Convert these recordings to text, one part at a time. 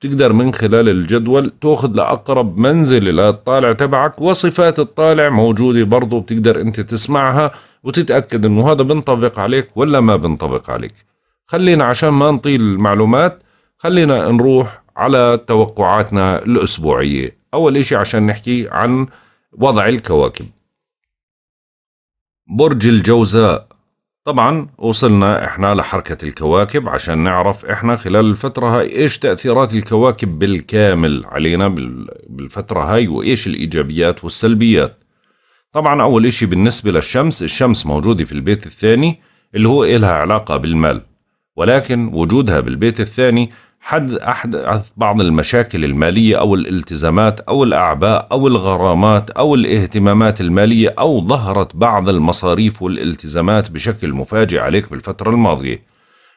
تقدر من خلال الجدول تاخذ لأقرب منزل للطالع تبعك وصفات الطالع موجودة برضو بتقدر أنت تسمعها وتتأكد أنه هذا بنطبق عليك ولا ما بنطبق عليك خلينا عشان ما نطيل المعلومات خلينا نروح على توقعاتنا الأسبوعية أول إشي عشان نحكي عن وضع الكواكب برج الجوزاء طبعا وصلنا احنا لحركة الكواكب عشان نعرف احنا خلال الفترة هاي ايش تأثيرات الكواكب بالكامل علينا بالفترة هاي وايش الايجابيات والسلبيات طبعا اول اشي بالنسبة للشمس الشمس موجودة في البيت الثاني اللي هو إلها علاقة بالمال ولكن وجودها بالبيت الثاني حد أحدث بعض المشاكل المالية أو الالتزامات أو الأعباء أو الغرامات أو الاهتمامات المالية أو ظهرت بعض المصاريف والالتزامات بشكل مفاجئ عليك بالفترة الماضية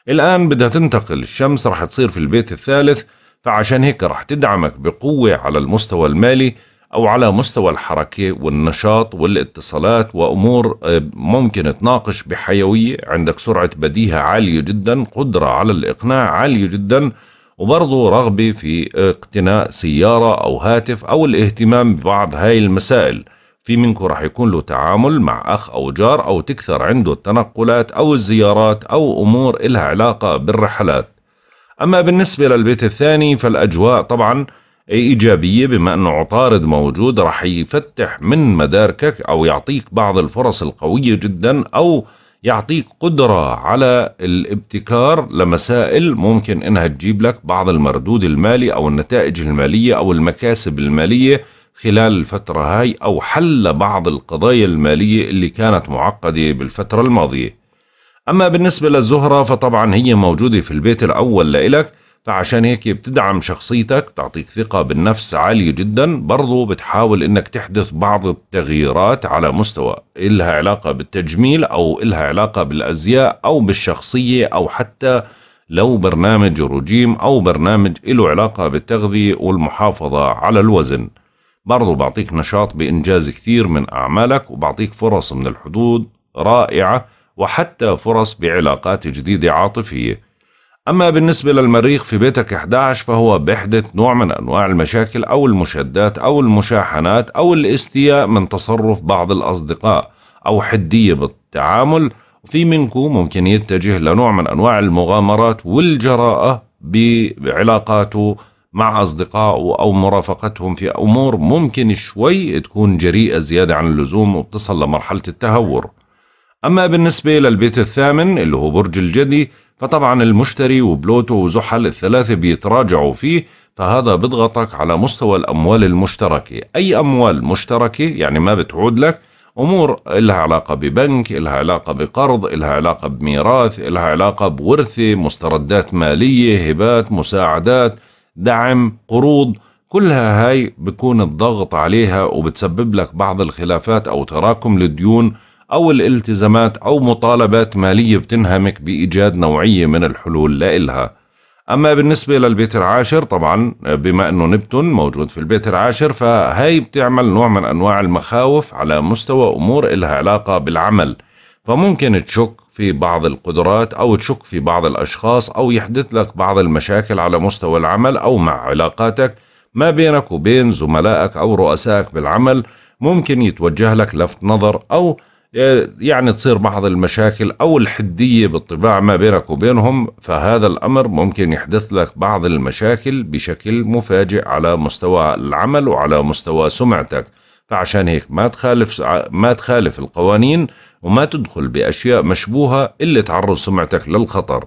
الآن بدها تنتقل الشمس رح تصير في البيت الثالث فعشان هيك رح تدعمك بقوة على المستوى المالي أو على مستوى الحركة والنشاط والاتصالات وأمور آه، ممكن تناقش بحيوية عندك سرعة بديهة عالية جدا قدرة على الإقناع عالية جدا وبرضه رغبة في اقتناء سيارة أو هاتف أو الاهتمام ببعض هاي المسائل في منكم رح يكون له تعامل مع أخ أو جار أو تكثر عنده التنقلات أو الزيارات أو أمور إلها علاقة بالرحلات أما بالنسبة للبيت الثاني فالأجواء طبعا إيجابية بما أنه عطارد موجود رح يفتح من مداركك أو يعطيك بعض الفرص القوية جدا أو يعطيك قدرة على الابتكار لمسائل ممكن انها تجيب لك بعض المردود المالي او النتائج المالية او المكاسب المالية خلال الفترة هاي او حل بعض القضايا المالية اللي كانت معقدة بالفترة الماضية اما بالنسبة للزهرة فطبعا هي موجودة في البيت الاول لإلك فعشان هيك بتدعم شخصيتك بتعطيك ثقة بالنفس عالية جدا برضو بتحاول انك تحدث بعض التغييرات على مستوى إلها علاقة بالتجميل أو إلها علاقة بالأزياء أو بالشخصية أو حتى لو برنامج رجيم أو برنامج له علاقة بالتغذية والمحافظة على الوزن برضو بعطيك نشاط بإنجاز كثير من أعمالك وبعطيك فرص من الحدود رائعة وحتى فرص بعلاقات جديدة عاطفية أما بالنسبة للمريخ في بيتك 11 فهو بيحدث نوع من أنواع المشاكل أو المشادات أو المشاحنات أو الاستياء من تصرف بعض الأصدقاء أو حدية بالتعامل وفي منكم ممكن يتجه لنوع من أنواع المغامرات والجراءة بعلاقاته مع أصدقائه أو مرافقتهم في أمور ممكن شوي تكون جريئة زيادة عن اللزوم وبتصل لمرحلة التهور أما بالنسبة للبيت الثامن اللي هو برج الجدي فطبعا المشتري وبلوتو وزحل الثلاثة بيتراجعوا فيه فهذا بضغطك على مستوى الأموال المشتركة أي أموال مشتركة يعني ما بتعود لك أمور إلها علاقة ببنك إلها علاقة بقرض إلها علاقة بميراث إلها علاقة بورثة مستردات مالية هبات مساعدات دعم قروض كلها هاي بكون الضغط عليها وبتسبب لك بعض الخلافات أو تراكم للديون أو الالتزامات أو مطالبات مالية بتنهمك بإيجاد نوعية من الحلول لإلها أما بالنسبة للبيت العاشر طبعا بما أنه نبتون موجود في البيت العاشر فهي بتعمل نوع من أنواع المخاوف على مستوى أمور إلها علاقة بالعمل فممكن تشك في بعض القدرات أو تشك في بعض الأشخاص أو يحدث لك بعض المشاكل على مستوى العمل أو مع علاقاتك ما بينك وبين زملائك أو رؤسائك بالعمل ممكن يتوجه لك لفت نظر أو آه، يعني تصير بعض المشاكل أو الحدية بالطباع ما بينك وبينهم فهذا الأمر ممكن يحدث لك بعض المشاكل بشكل مفاجئ على مستوى العمل وعلى مستوى سمعتك فعشان هيك ما تخالف ما تخالف القوانين وما تدخل بأشياء مشبوهة اللي تعرض سمعتك للخطر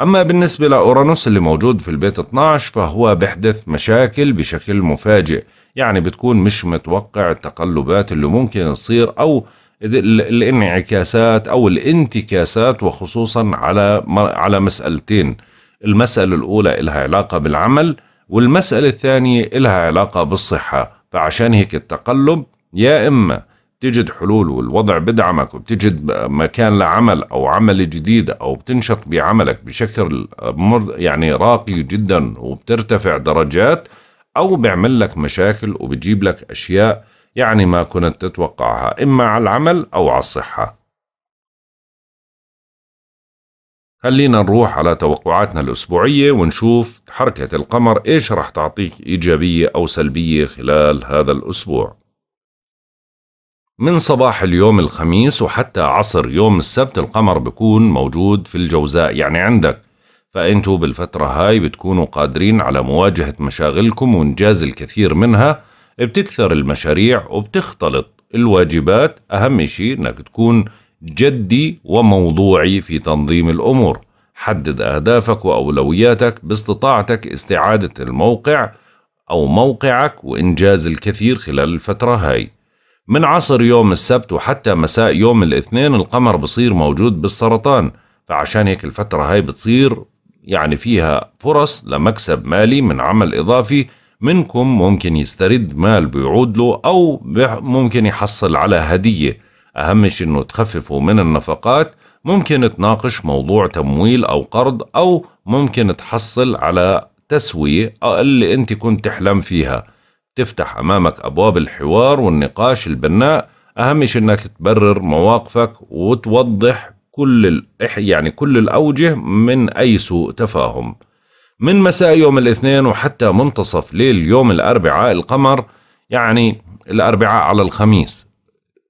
أما بالنسبة لأورانوس اللي موجود في البيت 12 فهو بيحدث مشاكل بشكل مفاجئ يعني بتكون مش متوقع التقلبات اللي ممكن تصير أو الانعكاسات او الانتكاسات وخصوصا على على مسالتين المساله الاولى لها علاقه بالعمل والمساله الثانيه لها علاقه بالصحه فعشان هيك التقلب يا اما تجد حلول والوضع بدعمك وبتجد مكان لعمل او عمل جديد او بتنشط بعملك بشكل يعني راقي جدا وبترتفع درجات او بيعمل لك مشاكل وبجيب لك اشياء يعني ما كنت تتوقعها إما على العمل أو على الصحة خلينا نروح على توقعاتنا الأسبوعية ونشوف حركة القمر إيش رح تعطيك إيجابية أو سلبية خلال هذا الأسبوع من صباح اليوم الخميس وحتى عصر يوم السبت القمر بكون موجود في الجوزاء يعني عندك فأنتوا بالفترة هاي بتكونوا قادرين على مواجهة مشاغلكم وإنجاز الكثير منها بتكثر المشاريع وبتختلط الواجبات أهم شيء أنك تكون جدي وموضوعي في تنظيم الأمور حدد أهدافك وأولوياتك باستطاعتك استعادة الموقع أو موقعك وإنجاز الكثير خلال الفترة هاي من عصر يوم السبت وحتى مساء يوم الاثنين القمر بصير موجود بالسرطان فعشان هيك الفترة هاي بتصير يعني فيها فرص لمكسب مالي من عمل إضافي منكم ممكن يسترد مال بيعود له أو ممكن يحصل على هدية أهم شيء أنه تخففوا من النفقات ممكن تناقش موضوع تمويل أو قرض أو ممكن تحصل على تسوية اللي أنت كنت تحلم فيها تفتح أمامك أبواب الحوار والنقاش البناء أهم شيء أنك تبرر مواقفك وتوضح كل يعني كل الأوجه من أي سوء تفاهم من مساء يوم الاثنين وحتى منتصف ليل يوم الأربعاء القمر يعني الأربعاء على الخميس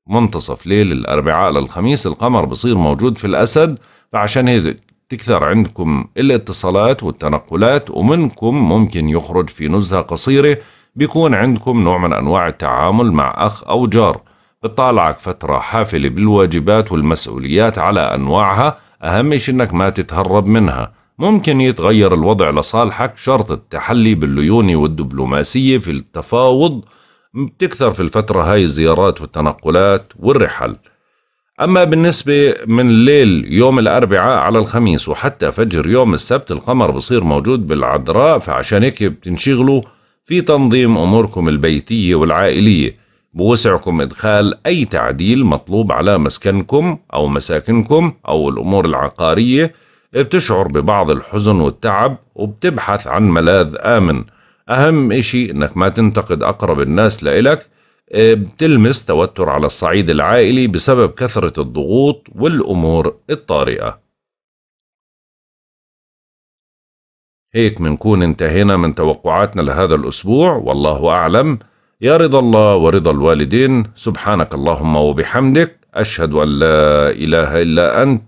منتصف ليل الأربعاء للخميس القمر بصير موجود في الأسد فعشان هيك تكثر عندكم الاتصالات والتنقلات ومنكم ممكن يخرج في نزهة قصيرة بيكون عندكم نوع من أنواع التعامل مع أخ أو جار بتطالعك فترة حافلة بالواجبات والمسؤوليات على أنواعها أهم شيء أنك ما تتهرب منها ممكن يتغير الوضع لصالحك شرط التحلي بالليونة والدبلوماسية في التفاوض بتكثر في الفترة هاي الزيارات والتنقلات والرحل أما بالنسبة من ليل يوم الأربعاء على الخميس وحتى فجر يوم السبت القمر بصير موجود بالعذراء فعشان هيك بتنشغلوا في تنظيم أموركم البيتية والعائلية بوسعكم إدخال أي تعديل مطلوب على مسكنكم أو مساكنكم أو الأمور العقارية بتشعر ببعض الحزن والتعب وبتبحث عن ملاذ آمن أهم إشي إنك ما تنتقد أقرب الناس لإلك آه، بتلمس توتر على الصعيد العائلي بسبب كثرة الضغوط والأمور الطارئة هيك منكون انتهينا من توقعاتنا لهذا الأسبوع والله أعلم يا رضا الله ورضا الوالدين سبحانك اللهم وبحمدك أشهد أن لا إله إلا أنت